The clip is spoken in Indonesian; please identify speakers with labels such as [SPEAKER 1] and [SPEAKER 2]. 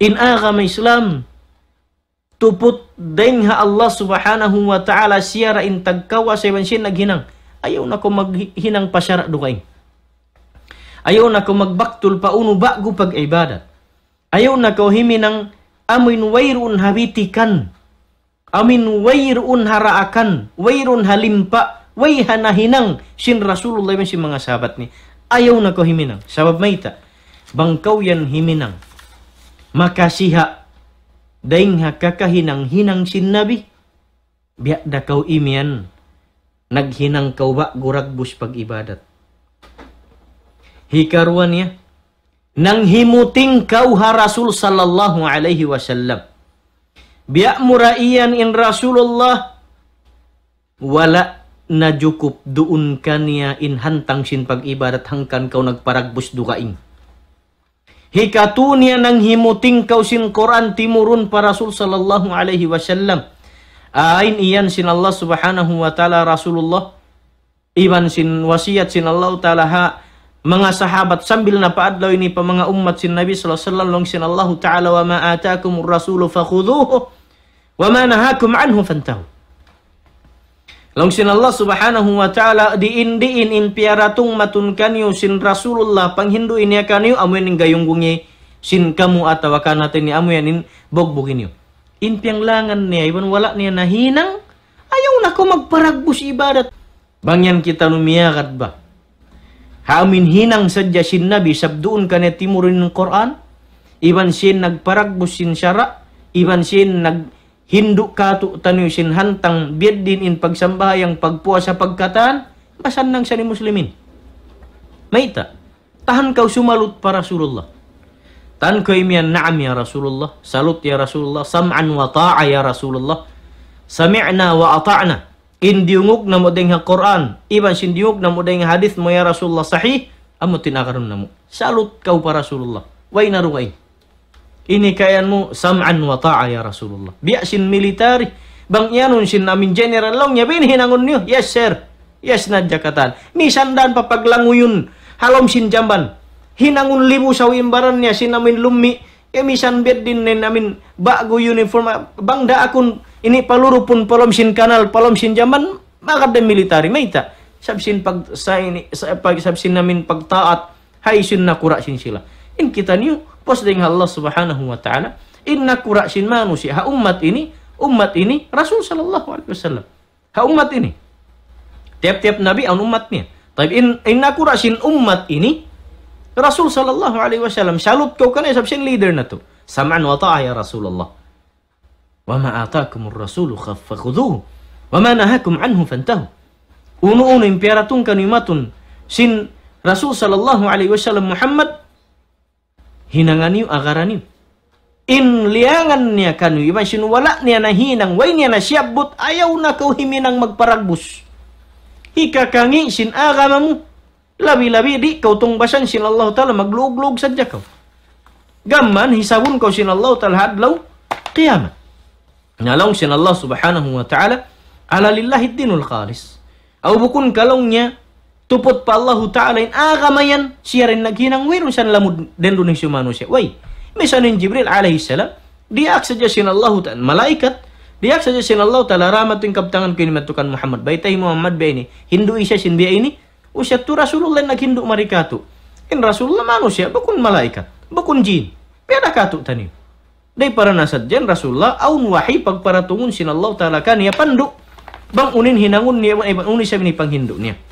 [SPEAKER 1] in agama Islam tupot din ha Allah subhanahu wa ta'ala siya in tagkawa sa iban siya naghinang. Ayaw na ko maghinang pasyara dukay. Ayaw na ko magbaktul pa uno bago pag-ibadat. Ayaw na ko himinang amin wairun habitikan. Amin wairun haraakan. Wayrun halimpa. Way hanahinang sin Rasulullah sin mga sahabat ni. Ayaw na ko himinang. Sabab maita. Bangkaw yan himinang maka siha daing hakaka hinang-hinang sin nabi biak da kau imian naghinang kau ba guragbus pag ibadat hikaruan ya nang himuting kau ha Rasul sallallahu alaihi wasallam biak muraian in Rasulullah wala najukup duun kania in hantang sin pag ibadat hangkan kau nagparagbus dukaing hikatunia nang himuting kausin Quran timurun para Rasul sallallahu alaihi wasallam. Ain iyan sin Allah subhanahu wa ta'ala Rasulullah Iban sin wasiat sin Allah ta'ala ha Mga sahabat sambil napaad law ini pa mga umat sin Nabi sallallahu alaihi wasallam sin Allah ta'ala wa ma atakum rasulu fakhudhuhu wa ma nahakum anhu fantahu Langsung Allah subhanahu wa ta'ala diindiin impiaratung matun kanyu sin Rasulullah panghindu ini kanyu amuin gayung sin kamu atau kana tini amuin bog bog ini. Impiang langan niya iban wala niya nahinang ayaw na ko magparagbus ibadat. Bangyan kita numiyakat ba? Haamin hinang sadya sin Nabi sabduun kane timurin ng Quran. Iban sin nagparagbus sin syara. Iban sin nag Hindu kato tanu sin hantang biddin in pagsambahayang pagpuwa sa pagkataan, basan nang sa ni muslimin. Maita, tahan kau sumalut para Rasulullah. Tahan kau imian na'am ya Rasulullah, salut ya Rasulullah, sam'an wa ta'a ya Rasulullah, sami'na wa ata'na. Indiungog na mo ding Quran, iban sindiungog na mo ding hadith mo ya Rasulullah sahih, amo tinakaroon na mo. Salut kau para Rasulullah. Way naruway. Ini kayanmu sam'an wa ta'a ya Rasulullah. Biasin militari. Bang yanun sin namin general long ya bin hinangun niyo. Yes sir. Yes na jakatan. Ni sandan papaglanguyon. Halom sin jamban. Hinangun libu sa wimbaran niya sin namin lumi. Emisan ya, bed din ni namin bago uniform. Bang da akun ini palurupun pun palom sin kanal palom sin jamban. de militari. May Sab sin pag sa ini pag sabsin namin taat. Hai sin nakura sin sila. In kita niu pos dengan Allah Subhanahu wa taala, inna qurasyin manusia, ha umat ini, umat ini Rasul sallallahu alaihi wasallam. Ha umat ini. Tiap-tiap nabi an umatnya. Tapi in, inna qurasyin umat ini Rasul sallallahu alaihi wasallam salut kau kan sabsin leader na to. Sam'an wa ta'a ya Rasulullah. Wa ma ataakumur rasulu khaffakhudhuhu wa ma nahakum anhu fantahu. Unu unu imperatun kanimatun sin Rasul sallallahu alaihi wasallam Muhammad hinanganiw agaranim inliangan niya kanu iban sinwala niya na hinang way niya na siyabot ayaw na ko himinang magparagbus hikakangi sin agama mo labi-labi di kau tungbasan sin Allah Ta'ala maglugluog sadya kau gaman hisawun kau sin Allah Ta'ala hadlaw kiyamat nalong sin Allah Subhanahu wa Ta'ala ala dinul khalis au bukun kalong niya tupot pa Allahu Ta'ala in agamayan siyarin naghinang wirun san lamud dendu ni sumano siya. Way, misanin Jibril alaihi salam, diak saja sin Allahu Ta'ala, malaikat, diak saja sin Allahu Ta'ala yung kaptangan kini matukan Muhammad. Baitai Muhammad ba ini, Hindu isya sin biya ini, usya tu Rasulullah nak Hindu mereka tu. In Rasulullah manusia, bukun malaikat, bukun jin. Biada katuk tani. Dai para nasadjan Rasulullah, aun wahi pag para tungun sin Allahu Ta'ala kan ya pandu. Bang unin hinangun niya, bang unin siya ni panghindu niya.